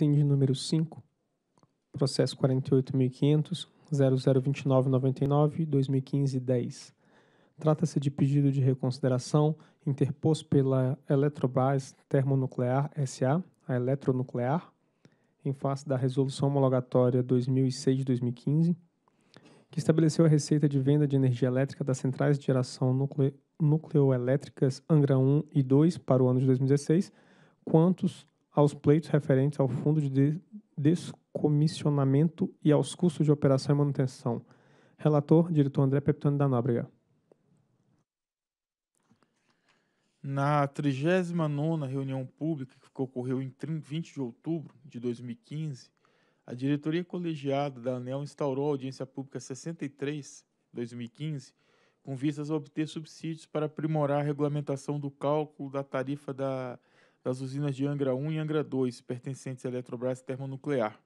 Item de número 5, processo 48.500.0029.99.2015.10. Trata-se de pedido de reconsideração interposto pela Eletrobras Termonuclear SA, a Eletronuclear, em face da Resolução Homologatória 2006-2015, que estabeleceu a receita de venda de energia elétrica das centrais de geração nucle nucleoelétricas Angra 1 e 2 para o ano de 2016, quantos aos pleitos referentes ao fundo de descomissionamento e aos custos de operação e manutenção. Relator, diretor André Peptoni da Nóbrega. Na 39ª reunião pública, que ocorreu em 20 de outubro de 2015, a diretoria colegiada da ANEL instaurou a audiência pública 63, 2015, com vistas a obter subsídios para aprimorar a regulamentação do cálculo da tarifa da das usinas de Angra 1 e Angra 2, pertencentes à Eletrobras Termonuclear,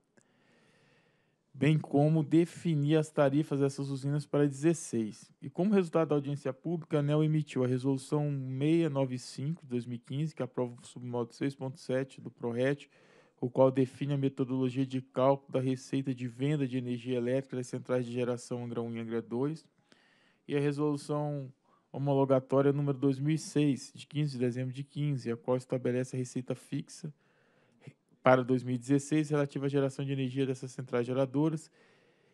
bem como definir as tarifas dessas usinas para 16. E como resultado da audiência pública, a ANEL emitiu a Resolução 695 de 2015, que aprova o submodo 6.7 do PRORET, o qual define a metodologia de cálculo da receita de venda de energia elétrica das centrais de geração Angra 1 e Angra 2, e a Resolução homologatória número 2006, de 15 de dezembro de 15, a qual estabelece a receita fixa para 2016 relativa à geração de energia dessas centrais geradoras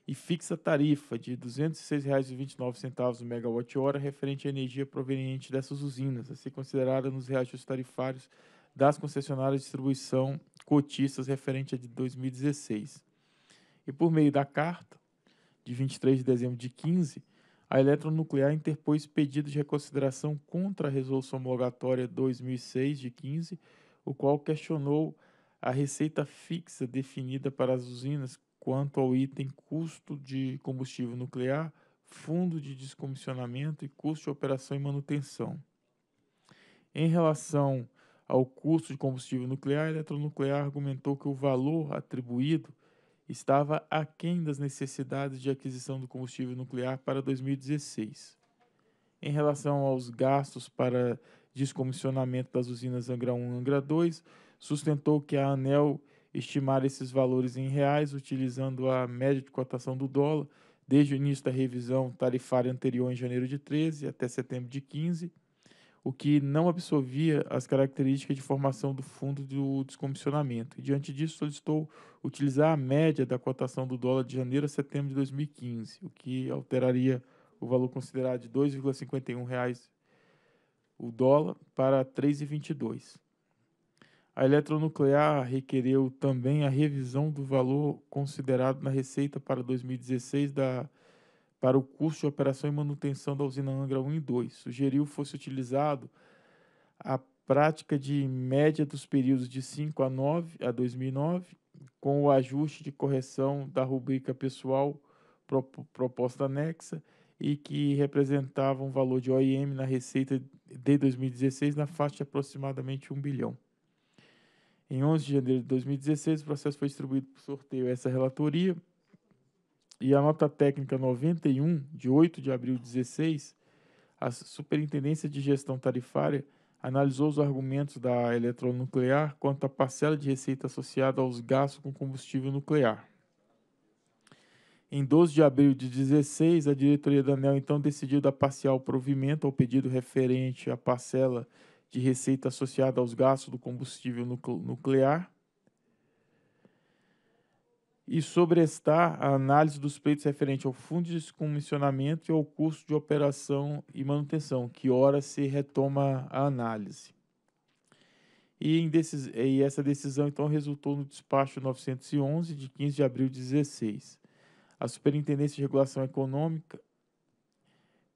e fixa tarifa de R$ 206,29 o megawatt-hora referente à energia proveniente dessas usinas, a ser considerada nos reajustes tarifários das concessionárias de distribuição cotistas referente a de 2016. E por meio da carta de 23 de dezembro de 15, a Eletronuclear interpôs pedido de reconsideração contra a Resolução Homologatória 2006 de 15, o qual questionou a receita fixa definida para as usinas quanto ao item custo de combustível nuclear, fundo de descomissionamento e custo de operação e manutenção. Em relação ao custo de combustível nuclear, a Eletronuclear argumentou que o valor atribuído estava aquém das necessidades de aquisição do combustível nuclear para 2016. Em relação aos gastos para descomissionamento das usinas Angra 1 e Angra 2, sustentou que a ANEL estimar esses valores em reais utilizando a média de cotação do dólar desde o início da revisão tarifária anterior em janeiro de 13 até setembro de 15, o que não absorvia as características de formação do fundo do descomissionamento. E, diante disso, solicitou utilizar a média da cotação do dólar de janeiro a setembro de 2015, o que alteraria o valor considerado de R$ 2,51 o dólar para R$ 3,22. A eletronuclear requereu também a revisão do valor considerado na receita para 2016 da para o curso de operação e manutenção da usina Angra 1 e 2. Sugeriu fosse utilizado a prática de média dos períodos de 5 a 9 a 2009, com o ajuste de correção da rubrica pessoal proposta anexa e que representava um valor de OIM na receita de 2016 na faixa de aproximadamente 1 bilhão. Em 11 de janeiro de 2016, o processo foi distribuído por sorteio a essa relatoria e a nota técnica 91, de 8 de abril de 16, a Superintendência de Gestão Tarifária analisou os argumentos da eletronuclear quanto à parcela de receita associada aos gastos com combustível nuclear. Em 12 de abril de 16, a diretoria da ANEL então decidiu dar parcial provimento ao pedido referente à parcela de receita associada aos gastos do combustível nuclear e sobrestar a análise dos peitos referente ao fundo de descomissionamento e ao custo de operação e manutenção, que ora se retoma a análise. E, e essa decisão, então, resultou no despacho 911, de 15 de abril de 16. A Superintendência de Regulação Econômica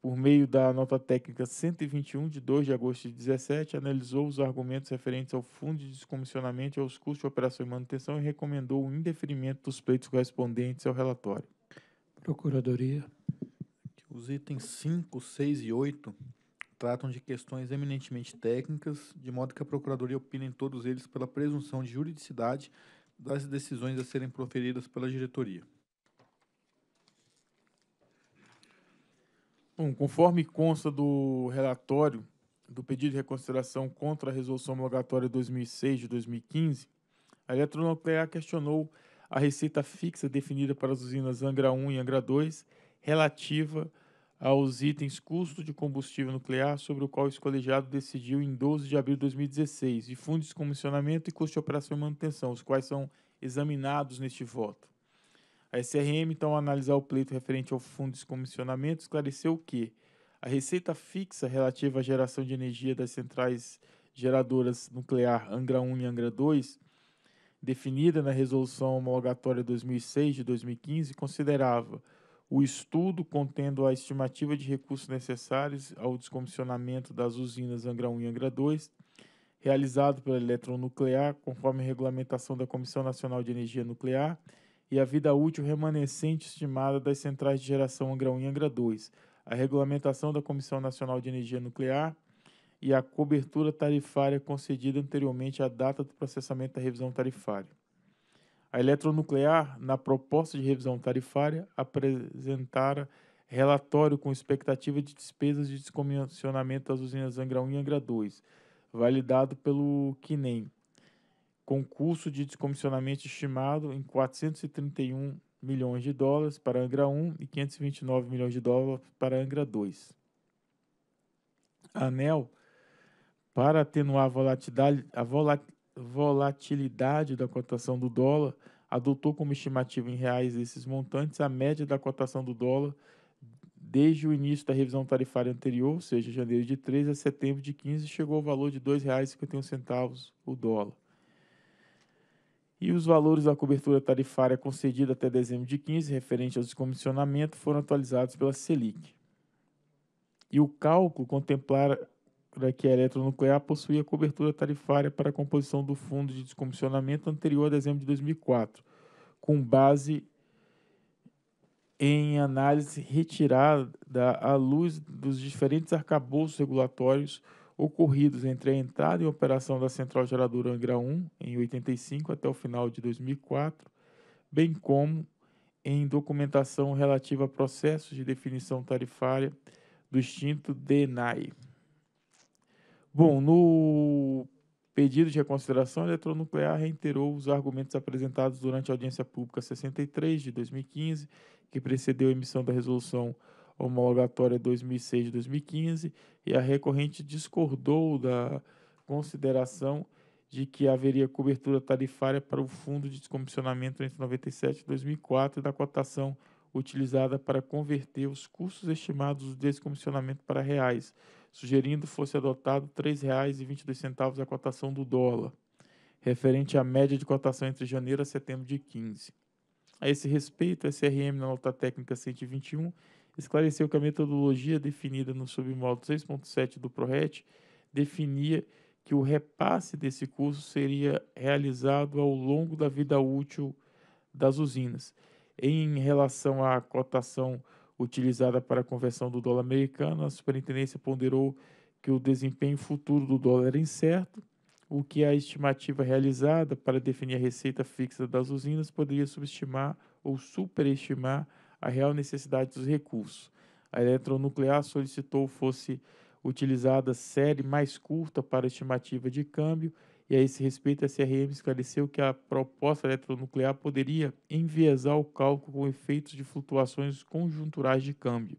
por meio da nota técnica 121 de 2 de agosto de 17, analisou os argumentos referentes ao fundo de descomissionamento e aos custos de operação e manutenção e recomendou o indeferimento dos pleitos correspondentes ao relatório. Procuradoria. Os itens 5, 6 e 8 tratam de questões eminentemente técnicas, de modo que a Procuradoria opina em todos eles pela presunção de juridicidade das decisões a serem proferidas pela diretoria. Conforme consta do relatório do pedido de reconsideração contra a resolução homologatória 2006 de 2015, a Eletronuclear questionou a receita fixa definida para as usinas Angra 1 e Angra 2 relativa aos itens custo de combustível nuclear, sobre o qual o colegiado decidiu em 12 de abril de 2016, e fundos de comissionamento e custo de operação e manutenção, os quais são examinados neste voto. A SRM, então, ao analisar o pleito referente ao fundo de descomissionamento, esclareceu que a receita fixa relativa à geração de energia das centrais geradoras nuclear Angra 1 e Angra 2, definida na Resolução Homologatória 2006 de 2015, considerava o estudo contendo a estimativa de recursos necessários ao descomissionamento das usinas Angra 1 e Angra 2, realizado pela Eletronuclear, conforme a regulamentação da Comissão Nacional de Energia Nuclear, e a vida útil remanescente estimada das centrais de geração Angra 1 e Angra 2, a regulamentação da Comissão Nacional de Energia Nuclear e a cobertura tarifária concedida anteriormente à data do processamento da revisão tarifária. A eletronuclear, na proposta de revisão tarifária, apresentara relatório com expectativa de despesas de descomissionamento das usinas Angra 1 e Angra 2, validado pelo QNEM, concurso de descomissionamento estimado em 431 milhões de dólares para Angra 1 e 529 milhões de dólares para Angra 2. A ANEL, para atenuar a volatilidade, a volatilidade da cotação do dólar, adotou como estimativa em reais esses montantes a média da cotação do dólar desde o início da revisão tarifária anterior, ou seja, janeiro de 13 a setembro de 15, chegou ao valor de R$ 2,51 o dólar e os valores da cobertura tarifária concedida até dezembro de 15, referente ao descomissionamento, foram atualizados pela Selic. E o cálculo contemplara que a eletronuclear possuía cobertura tarifária para a composição do fundo de descomissionamento anterior a dezembro de 2004, com base em análise retirada à luz dos diferentes arcabouços regulatórios ocorridos entre a entrada em operação da Central Geradora Angra 1 em 85 até o final de 2004, bem como em documentação relativa a processos de definição tarifária do extinto DENAI. Bom, no pedido de reconsideração, a Eletronuclear reiterou os argumentos apresentados durante a audiência pública 63 de 2015, que precedeu a emissão da resolução homologatória 2006-2015 e a recorrente discordou da consideração de que haveria cobertura tarifária para o fundo de descomissionamento entre 97 e 2004 e da cotação utilizada para converter os custos estimados do descomissionamento para reais, sugerindo fosse adotado R$ 3,22 a cotação do dólar, referente à média de cotação entre janeiro a setembro de 15. A esse respeito, a SRM na nota técnica 121 esclareceu que a metodologia definida no submódulo 6.7 do ProRet definia que o repasse desse custo seria realizado ao longo da vida útil das usinas. Em relação à cotação utilizada para a conversão do dólar americano, a superintendência ponderou que o desempenho futuro do dólar era incerto, o que a estimativa realizada para definir a receita fixa das usinas poderia subestimar ou superestimar a real necessidade dos recursos. A eletronuclear solicitou fosse utilizada série mais curta para estimativa de câmbio, e a esse respeito a CRM esclareceu que a proposta eletronuclear poderia enviesar o cálculo com efeitos de flutuações conjunturais de câmbio.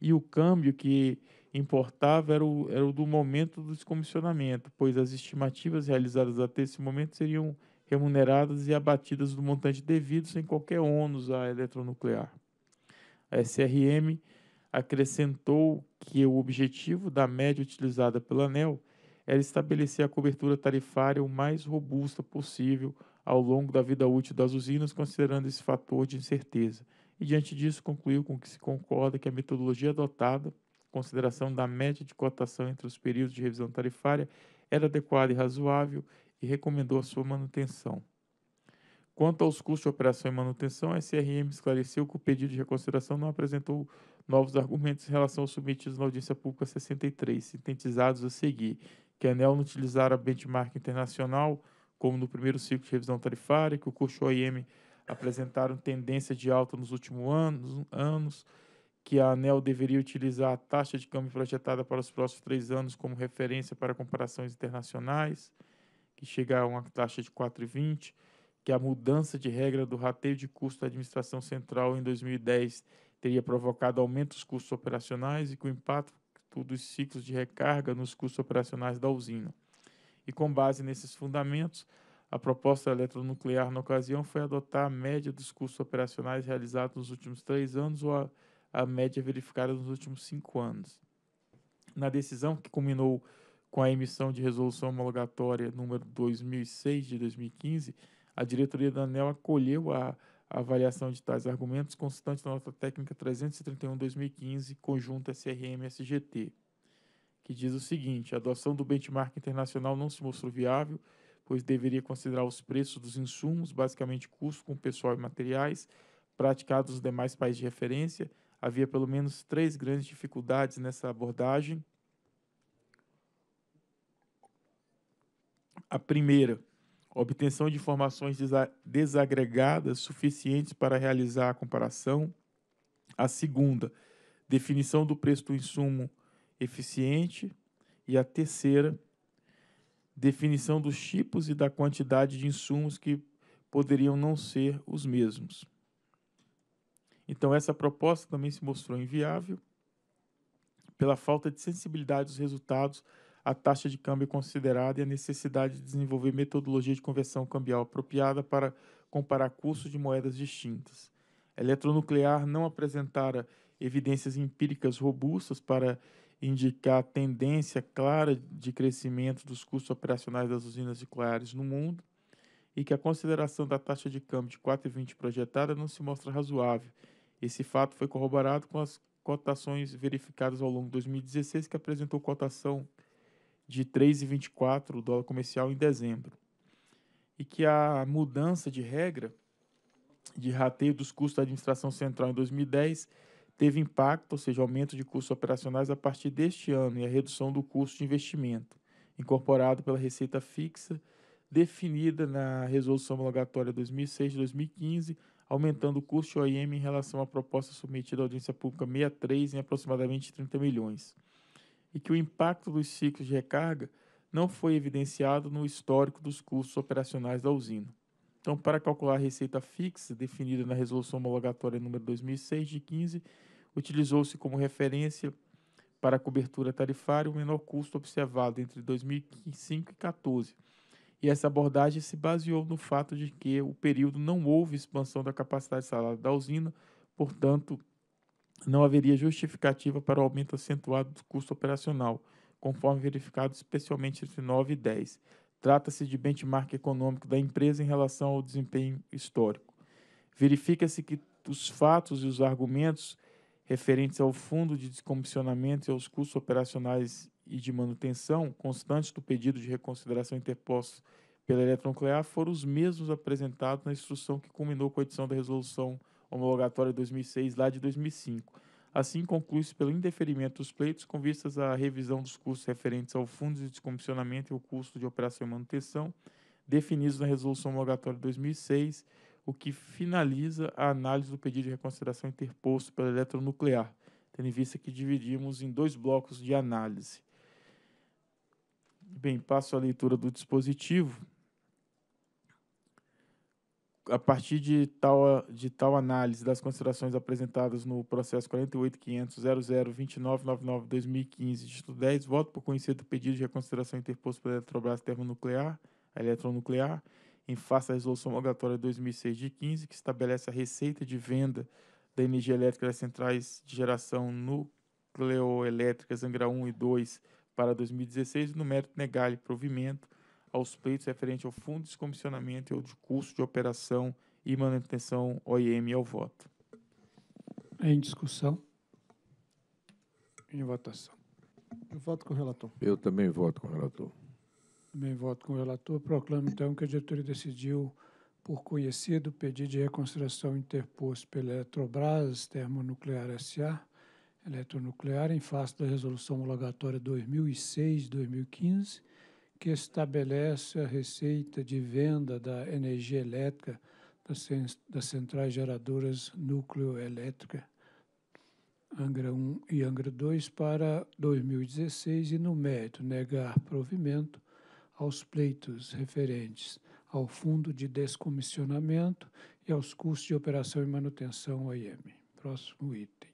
E o câmbio que importava era o, era o do momento do descomissionamento, pois as estimativas realizadas até esse momento seriam remuneradas e abatidas do montante devido sem qualquer ônus à eletronuclear. A SRM acrescentou que o objetivo da média utilizada pela ANEL era estabelecer a cobertura tarifária o mais robusta possível ao longo da vida útil das usinas, considerando esse fator de incerteza. E diante disso, concluiu com que se concorda que a metodologia adotada, consideração da média de cotação entre os períodos de revisão tarifária, era adequada e razoável e recomendou a sua manutenção. Quanto aos custos de operação e manutenção, a SRM esclareceu que o pedido de reconsideração não apresentou novos argumentos em relação aos submetidos na audiência pública 63, sintetizados a seguir, que a ANEL não utilizara benchmark internacional, como no primeiro ciclo de revisão tarifária, que o custo OIM apresentaram tendência de alta nos últimos anos, anos que a ANEL deveria utilizar a taxa de câmbio projetada para os próximos três anos como referência para comparações internacionais, que chega a uma taxa de 4,20, que a mudança de regra do rateio de custo da administração central em 2010 teria provocado aumento dos custos operacionais e com o impacto dos ciclos de recarga nos custos operacionais da usina. E com base nesses fundamentos, a proposta eletronuclear na ocasião foi adotar a média dos custos operacionais realizados nos últimos três anos ou a, a média verificada nos últimos cinco anos. Na decisão que culminou com a emissão de resolução homologatória número 2006 de 2015, a diretoria da ANEL acolheu a, avaliação de tais argumentos constante na nota técnica 331-2015, conjunto SRM-SGT, que diz o seguinte: a adoção do benchmark internacional não se mostrou viável, pois deveria considerar os preços dos insumos, basicamente custo com pessoal e materiais, praticados nos demais países de referência. Havia pelo menos três grandes dificuldades nessa abordagem. A primeira, obtenção de informações desagregadas suficientes para realizar a comparação. A segunda, definição do preço do insumo eficiente. E a terceira, definição dos tipos e da quantidade de insumos que poderiam não ser os mesmos. Então, essa proposta também se mostrou inviável pela falta de sensibilidade dos resultados a taxa de câmbio considerada e a necessidade de desenvolver metodologia de conversão cambial apropriada para comparar custos de moedas distintas. A eletronuclear não apresentara evidências empíricas robustas para indicar tendência clara de crescimento dos custos operacionais das usinas nucleares no mundo e que a consideração da taxa de câmbio de 4,20 projetada não se mostra razoável. Esse fato foi corroborado com as cotações verificadas ao longo de 2016, que apresentou cotação de 3,24 o dólar comercial em dezembro. E que a mudança de regra de rateio dos custos da administração central em 2010 teve impacto, ou seja, aumento de custos operacionais a partir deste ano e a redução do custo de investimento, incorporado pela receita fixa definida na Resolução Homologatória 2006 de 2015, aumentando o custo de OIM em relação à proposta submetida à audiência pública 63 em aproximadamente 30 milhões e que o impacto dos ciclos de recarga não foi evidenciado no histórico dos custos operacionais da usina. Então, para calcular a receita fixa definida na Resolução Homologatória número 2006 de 15, utilizou-se como referência para a cobertura tarifária o menor custo observado entre 2005 e 2014. E essa abordagem se baseou no fato de que o período não houve expansão da capacidade instalada da usina, portanto, não haveria justificativa para o aumento acentuado do custo operacional, conforme verificado especialmente entre 9 e 10. Trata-se de benchmark econômico da empresa em relação ao desempenho histórico. Verifica-se que os fatos e os argumentos referentes ao fundo de descomissionamento e aos custos operacionais e de manutenção constantes do pedido de reconsideração interposto pela eletronuclear foram os mesmos apresentados na instrução que culminou com a edição da resolução homologatória 2006 lá de 2005. Assim, conclui-se pelo indeferimento dos pleitos com vistas à revisão dos custos referentes ao fundo de descomissionamento e o custo de operação e manutenção, definidos na Resolução Homologatória 2006, o que finaliza a análise do pedido de reconsideração interposto pela Eletronuclear, tendo em vista que dividimos em dois blocos de análise. Bem, passo à leitura do dispositivo a partir de tal, de tal análise das considerações apresentadas no processo 48.500.00.29.99.2015, título 10, voto por conhecer do pedido de reconsideração interposto pela Eletrobras Termonuclear, Eletronuclear, em face à resolução obrigatória 2006 de 15, que estabelece a receita de venda da energia elétrica das centrais de geração nucleoelétricas Angra 1 e 2 para 2016, no mérito negar-lhe provimento, aos pleitos referentes ao fundo de descomissionamento e ao custo de operação e manutenção OIM ao voto. Em discussão. Em votação. Eu voto com o relator. Eu também voto com o relator. Também voto com o relator. Proclamo, então, que a diretoria decidiu, por conhecido, pedido de reconsideração interposto pela Eletrobras Termonuclear S.A., Eletronuclear, em face da Resolução Homologatória 2006-2015, que estabelece a receita de venda da energia elétrica das, centrais geradoras núcleo-elétrica Angra 1 e Angra 2 para 2016 e, no mérito, negar provimento aos pleitos referentes ao Fundo de Descomissionamento e aos custos de operação e manutenção OIM. Próximo item.